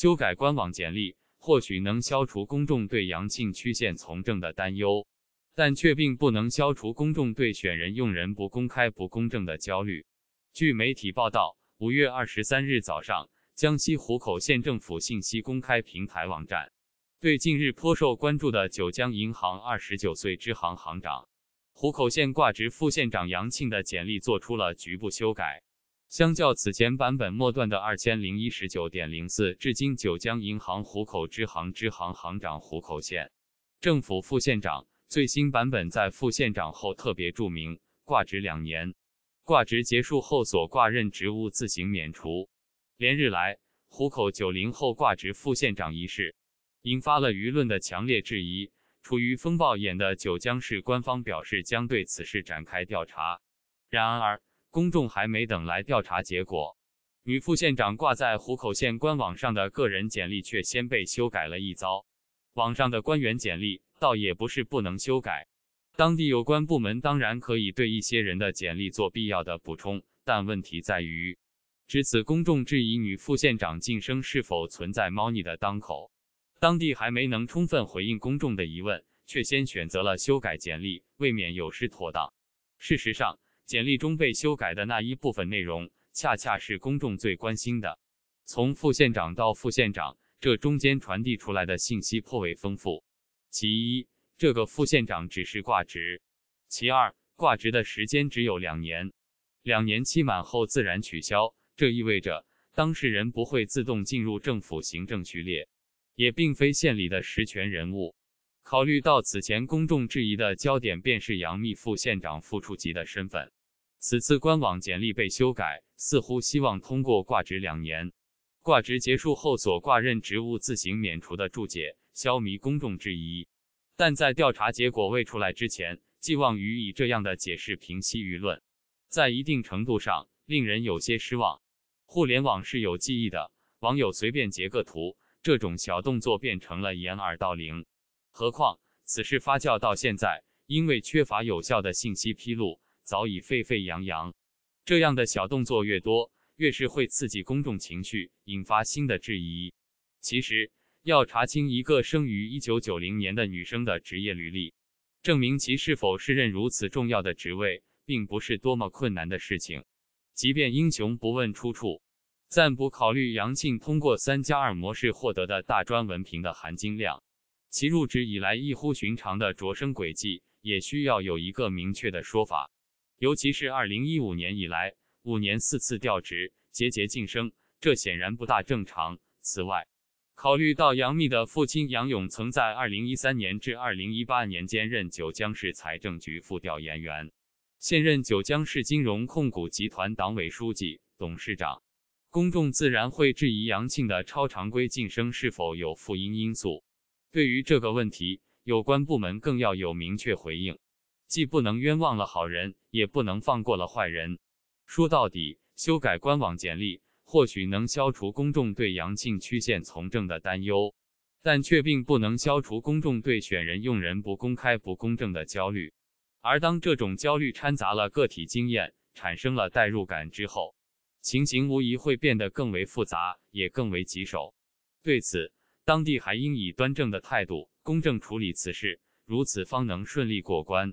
修改官网简历，或许能消除公众对杨庆曲线从政的担忧，但却并不能消除公众对选人用人不公开、不公正的焦虑。据媒体报道，五月二十三日早上，江西湖口县政府信息公开平台网站，对近日颇受关注的九江银行二十九岁支行行长、湖口县挂职副县长杨庆的简历做出了局部修改。相较此前版本末段的二千零一十九点零四，至今九江银行湖口支行支行行长湖口县政府副县长最新版本在副县长后特别注明挂职两年，挂职结束后所挂任职务自行免除。连日来，湖口九零后挂职副县长一事引发了舆论的强烈质疑。处于风暴眼的九江市官方表示将对此事展开调查，然而。公众还没等来调查结果，女副县长挂在湖口县官网上的个人简历却先被修改了一遭。网上的官员简历倒也不是不能修改，当地有关部门当然可以对一些人的简历做必要的补充。但问题在于，至此公众质疑女副县长晋升是否存在猫腻的当口，当地还没能充分回应公众的疑问，却先选择了修改简历，未免有失妥当。事实上。简历中被修改的那一部分内容，恰恰是公众最关心的。从副县长到副县长，这中间传递出来的信息颇为丰富。其一，这个副县长只是挂职；其二，挂职的时间只有两年，两年期满后自然取消。这意味着当事人不会自动进入政府行政序列，也并非县里的实权人物。考虑到此前公众质疑的焦点，便是杨幂副县长副处级的身份。此次官网简历被修改，似乎希望通过挂职两年、挂职结束后所挂任职务自行免除的注解，消弭公众质疑。但在调查结果未出来之前，寄望于以这样的解释平息舆论，在一定程度上令人有些失望。互联网是有记忆的，网友随便截个图，这种小动作变成了掩耳盗铃。何况此事发酵到现在，因为缺乏有效的信息披露。早已沸沸扬扬，这样的小动作越多，越是会刺激公众情绪，引发新的质疑。其实，要查清一个生于一九九零年的女生的职业履历，证明其是否是任如此重要的职位，并不是多么困难的事情。即便英雄不问出处，暂不考虑杨庆通过“三加二”模式获得的大专文凭的含金量，其入职以来异乎寻常的着升轨迹，也需要有一个明确的说法。尤其是二零一五年以来，五年四次调职，节节晋升，这显然不大正常。此外，考虑到杨幂的父亲杨勇曾在二零一三年至二零一八年间任九江市财政局副调研员，现任九江市金融控股集团党委书记、董事长，公众自然会质疑杨庆的超常规晋升是否有负因因素。对于这个问题，有关部门更要有明确回应。既不能冤枉了好人，也不能放过了坏人。说到底，修改官网简历或许能消除公众对阳性曲线从政的担忧，但却并不能消除公众对选人用人不公开、不公正的焦虑。而当这种焦虑掺杂了个体经验，产生了代入感之后，情形无疑会变得更为复杂，也更为棘手。对此，当地还应以端正的态度、公正处理此事，如此方能顺利过关。